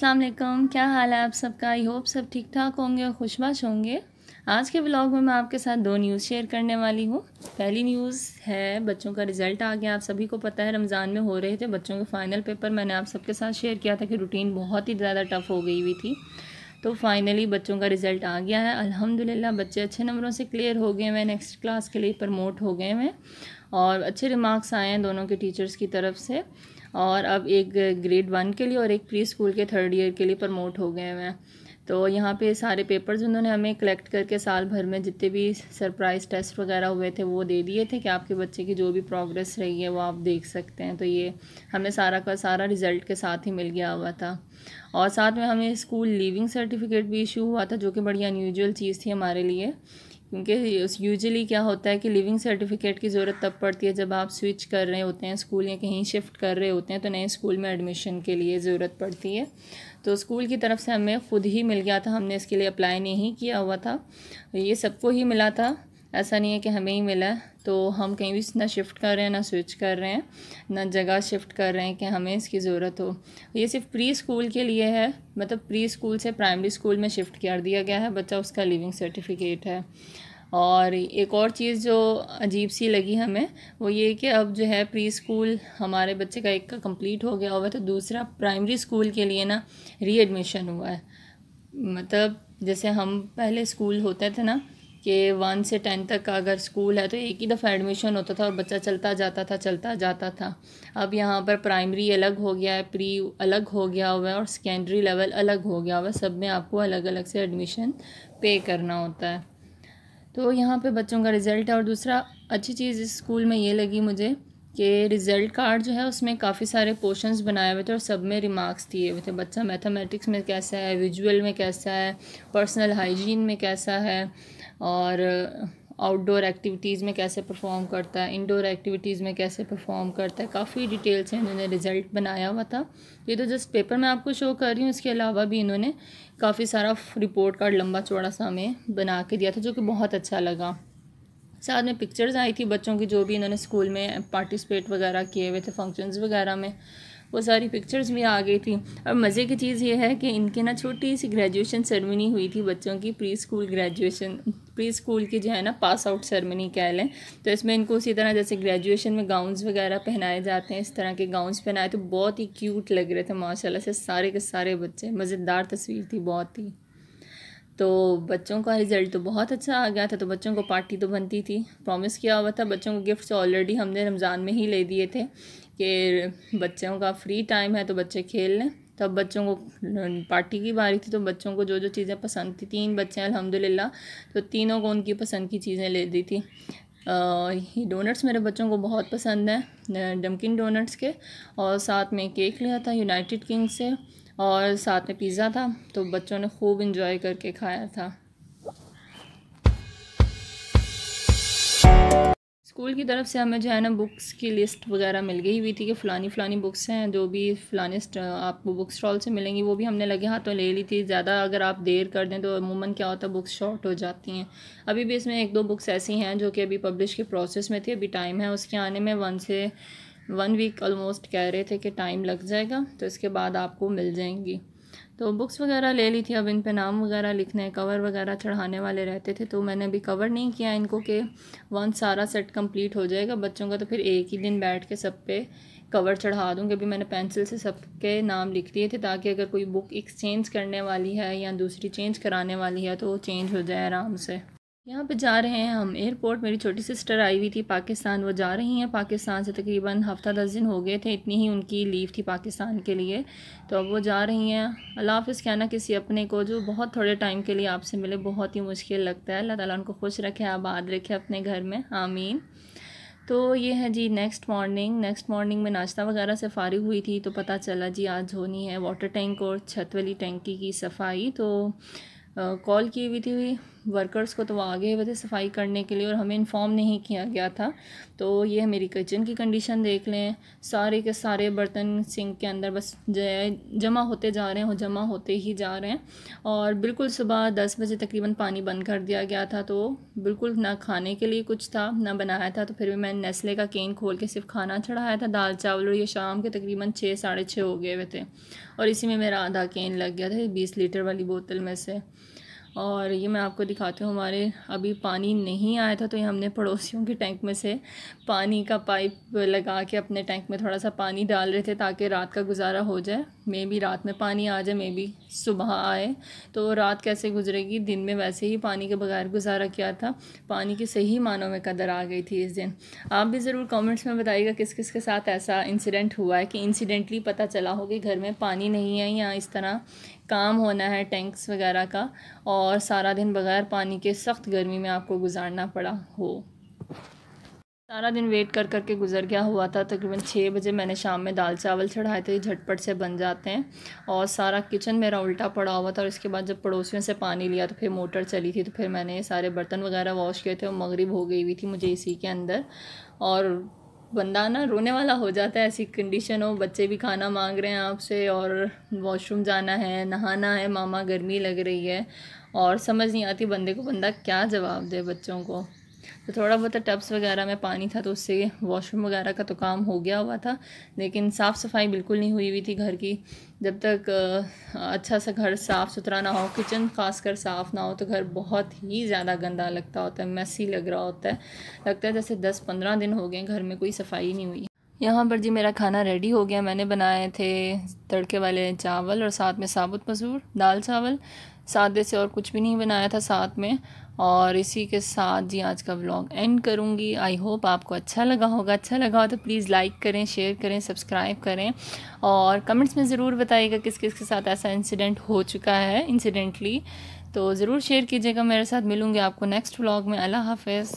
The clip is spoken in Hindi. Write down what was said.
अस्सलाम वालेकुम क्या हाल है आप सबका आई होप सब ठीक ठाक होंगे और खुशबाश होंगे आज के ब्लॉग में मैं आपके साथ दो न्यूज़ शेयर करने वाली हूँ पहली न्यूज़ है बच्चों का रिज़ल्ट आ गया आप सभी को पता है रमज़ान में हो रहे थे बच्चों के फ़ाइनल पेपर मैंने आप सबके साथ शेयर किया था कि रूटीन बहुत ही ज़्यादा टफ़ हो गई हुई थी तो फाइनली बच्चों का रिज़ल्ट आ गया है अलहमदिल्ला बच्चे अच्छे नंबरों से क्लियर हो गए हैं नेक्स्ट क्लास के लिए प्रमोट हो गए हैं और अच्छे रिमार्क्स आए हैं दोनों के टीचर्स की तरफ से और अब एक ग्रेड वन के लिए और एक प्री स्कूल के थर्ड ईयर के लिए प्रमोट हो गए हैं तो यहाँ पे सारे पेपर्स उन्होंने हमें कलेक्ट करके साल भर में जितने भी सरप्राइज़ टेस्ट वगैरह हुए थे वो दे दिए थे कि आपके बच्चे की जो भी प्रोग्रेस रही है वो आप देख सकते हैं तो ये हमें सारा का सारा रिज़ल्ट के साथ ही मिल गया हुआ था और साथ में हमें स्कूल लीविंग सर्टिफिकेट भी इशू हुआ था जो कि बड़ी अनयूजल चीज़ थी हमारे लिए क्योंकि यूजली क्या होता है कि लिविंग सर्टिफिकेट की ज़रूरत तब पड़ती है जब आप स्विच कर रहे होते हैं स्कूल या कहीं शिफ्ट कर रहे होते हैं तो नए स्कूल में एडमिशन के लिए ज़रूरत पड़ती है तो स्कूल की तरफ से हमें ख़ुद ही मिल गया था हमने इसके लिए अप्लाई नहीं किया हुआ था ये सबको ही मिला था ऐसा नहीं है कि हमें ही मिला तो हम कहीं भी ना शिफ्ट कर रहे हैं ना स्विच कर रहे हैं ना जगह शिफ्ट कर रहे हैं कि हमें इसकी ज़रूरत हो ये सिर्फ प्री स्कूल के लिए है मतलब प्री स्कूल से प्राइमरी स्कूल में शिफ्ट कर दिया गया है बच्चा उसका लिविंग सर्टिफिकेट है और एक और चीज़ जो अजीब सी लगी हमें वो ये कि अब जो है प्री स्कूल हमारे बच्चे का एक का कंप्लीट हो गया हुआ तो दूसरा प्राइमरी स्कूल के लिए ना एडमिशन हुआ है मतलब जैसे हम पहले स्कूल होते थे ना कि वन से टेन तक का अगर स्कूल है तो एक ही दफ़ा एडमिशन होता था और बच्चा चलता जाता था चलता जाता था अब यहाँ पर प्राइमरी अलग हो गया है प्री अलग हो गया हुआ है और सेकेंडरी लेवल अलग हो गया हुआ है सब में आपको अलग अलग से एडमिशन पे करना होता है तो यहाँ पे बच्चों का रिज़ल्ट है और दूसरा अच्छी चीज़ इस स्कूल में ये लगी मुझे कि रिज़ल्ट कार्ड जो है उसमें काफ़ी सारे पोर्शंस बनाए हुए थे और सब में रिमार्क्स दिए हुए थे बच्चा मैथमेटिक्स में कैसा है विजुअल में कैसा है पर्सनल हाइजीन में कैसा है और आउटडोर एक्टिविटीज़ में कैसे परफॉर्म करता है इंडोर एक्टिविटीज़ में कैसे परफॉर्म करता है काफ़ी डिटेल से इन्होंने रिज़ल्ट बनाया हुआ था ये तो जस्ट पेपर मैं आपको शो कर रही हूँ इसके अलावा भी इन्होंने काफ़ी सारा रिपोर्ट कार्ड लंबा चौड़ा सा हमें बना के दिया था जो कि बहुत अच्छा लगा साथ में पिक्चर्स आई थी बच्चों की जो भी इन्होंने स्कूल में पार्टिसिपेट वगैरह किए हुए थे फंक्शंस वगैरह में वो सारी पिक्चर्स भी आ गई थी और मज़े की चीज़ ये है कि इनके ना छोटी सी ग्रेजुएशन सेरेमनी हुई थी बच्चों की preschool graduation preschool की जो है ना पास आउट सेरेमनी कह लें तो इसमें इनको उसी तरह जैसे ग्रेजुएशन में गाउन्स वगैरह पहनाए जाते हैं इस तरह के गाउन्स पहनाए तो बहुत ही क्यूट लग रहे थे माशाल्लाह से सारे के सारे बच्चे मज़ेदार तस्वीर थी बहुत ही तो बच्चों का रिज़ल्ट तो बहुत अच्छा आ गया था तो बच्चों को पार्टी तो बनती थी प्रॉमिस किया हुआ था बच्चों को गिफ्ट्स ऑलरेडी हमने रमज़ान में ही ले दिए थे कि बच्चों का फ्री टाइम है तो बच्चे खेल लें तब तो बच्चों को पार्टी की बारी थी तो बच्चों को जो जो चीज़ें पसंद थी तीन बच्चे हैं अल्हम्दुलिल्लाह तो तीनों को उनकी पसंद की चीज़ें ले दी थी ये डोनट्स मेरे बच्चों को बहुत पसंद हैं डमकिन डोनट्स के और साथ में केक लिया था यूनाइटेड किंग से और साथ में पिज़्ज़ा था तो बच्चों ने खूब इंजॉय करके खाया था स्कूल की तरफ से हमें जो है ना बुक्स की लिस्ट वगैरह मिल गई हुई थी कि फ़लानी फ़लानी बुक्स हैं जो भी फ़लाने आपको बुक स्टॉल से मिलेंगी वो भी हमने लगे हाथों तो ले ली थी ज़्यादा अगर आप देर कर दें तो अमूमन क्या होता है बुक्स शॉर्ट हो जाती हैं अभी भी इसमें एक दो बुक्स ऐसी हैं जो कि अभी पब्लिश के प्रोसेस में थी अभी टाइम है उसके आने में वन से वन वीक ऑलमोस्ट कह रहे थे कि टाइम लग जाएगा तो इसके बाद आपको मिल जाएंगी तो बुक्स वगैरह ले ली थी अब इन पे नाम वगैरह लिखने कवर वगैरह चढ़ाने वाले रहते थे तो मैंने अभी कवर नहीं किया इनको कि वन सारा सेट कंप्लीट हो जाएगा बच्चों का तो फिर एक ही दिन बैठ के सब पे कवर चढ़ा दूँगी अभी मैंने पेंसिल से सबके नाम लिख दिए थे ताकि अगर कोई बुक एक्सचेंज करने वाली है या दूसरी चेंज कराने वाली है तो वो चेंज हो जाए आराम से यहाँ पे जा रहे हैं हम एयरपोर्ट मेरी छोटी सिस्टर आई हुई थी पाकिस्तान वो जा रही हैं पाकिस्तान से तकरीबन हफ्ता दस दिन हो गए थे इतनी ही उनकी लीव थी पाकिस्तान के लिए तो अब वो जा रही हैं अल्लाह हाफ़ कहना किसी अपने को जो बहुत थोड़े टाइम के लिए आपसे मिले बहुत ही मुश्किल लगता है अल्लाह ताला उनको खुश रखे आबाद रखे अपने घर में आमीन तो ये है जी नेक्स्ट मॉर्निंग नेक्स्ट मॉर्निंग में नाश्ता वगैरह से फारिग हुई थी तो पता चला जी आज होनी है वाटर टैंक और छत वाली टेंकी की सफाई तो कॉल की हुई थी वर्कर्स को तो वो आगे हुए थे सफाई करने के लिए और हमें इन्फॉर्म नहीं किया गया था तो ये मेरी किचन की कंडीशन देख लें सारे के सारे बर्तन सिंक के अंदर बस जमा होते जा रहे हैं और जमा होते ही जा रहे हैं और बिल्कुल सुबह दस बजे तकरीबन पानी बंद कर दिया गया था तो बिल्कुल ना खाने के लिए कुछ था ना बनाया था तो फिर भी मैंने नेस्ले का केन खोल के सिर्फ खाना चढ़ाया था दाल चावल और ये शाम के तकरीबन छः साढ़े छः हो गए हुए थे और इसी में मेरा आधा केन लग गया था बीस लीटर वाली बोतल में से और ये मैं आपको दिखाती हूँ हमारे अभी पानी नहीं आया था तो ये हमने पड़ोसियों के टैंक में से पानी का पाइप लगा के अपने टैंक में थोड़ा सा पानी डाल रहे थे ताकि रात का गुजारा हो जाए मे बी रात में पानी आ जाए मे बी सुबह आए तो रात कैसे गुजरेगी दिन में वैसे ही पानी के बगैर गुजारा किया था पानी की सही मानों में कदर आ गई थी इस दिन आप भी ज़रूर कॉमेंट्स में बताइएगा किस किस के साथ ऐसा इंसिडेंट हुआ है कि इंसिडेंटली पता चला हो कि घर में पानी नहीं है या इस तरह काम होना है टैंक्स वगैरह का और सारा दिन बग़ैर पानी के सख्त गर्मी में आपको गुजारना पड़ा हो सारा दिन वेट कर करके गुजर गया हुआ था तकरीबन छः बजे मैंने शाम में दाल चावल चढ़ाए थे झटपट से बन जाते हैं और सारा किचन मेरा उल्टा पड़ा हुआ था और इसके बाद जब पड़ोसियों से पानी लिया तो फिर मोटर चली थी तो फिर मैंने सारे बर्तन वगैरह वॉश किए थे और मगरिब हो गई हुई थी मुझे इसी के अंदर और बंदा ना रोने वाला हो जाता है ऐसी कंडीशन हो बच्चे भी खाना मांग रहे हैं आपसे और वॉशरूम जाना है नहाना है मामा गर्मी लग रही है और समझ नहीं आती बंदे को बंदा क्या जवाब दे बच्चों को तो थोड़ा बहुत तो टब्स वगैरह में पानी था तो उससे वॉशरूम वगैरह का तो काम हो गया हुआ था लेकिन साफ़ सफाई बिल्कुल नहीं हुई हुई थी घर की जब तक अच्छा सा घर साफ़ सुथरा ना हो किचन खास कर साफ़ ना हो तो घर बहुत ही ज़्यादा गंदा लगता होता है मैसी लग रहा होता है लगता है जैसे दस पंद्रह दिन हो गए घर में कोई सफाई नहीं हुई यहाँ पर जी मेरा खाना रेडी हो गया मैंने बनाए थे तड़के वाले चावल और साथ में साबुत मसूर दाल चावल सादे से और कुछ भी नहीं बनाया था साथ में और इसी के साथ जी आज का व्लॉग एंड करूँगी आई होप आपको अच्छा लगा होगा अच्छा लगा हो तो प्लीज़ लाइक करें शेयर करें सब्सक्राइब करें और कमेंट्स में ज़रूर बताइएगा किस किस के साथ ऐसा इंसिडेंट हो चुका है इंसिडेंटली तो ज़रूर शेयर कीजिएगा मेरे साथ मिलूँगी आपको नेक्स्ट व्लॉग में अल्लाह हाफिज़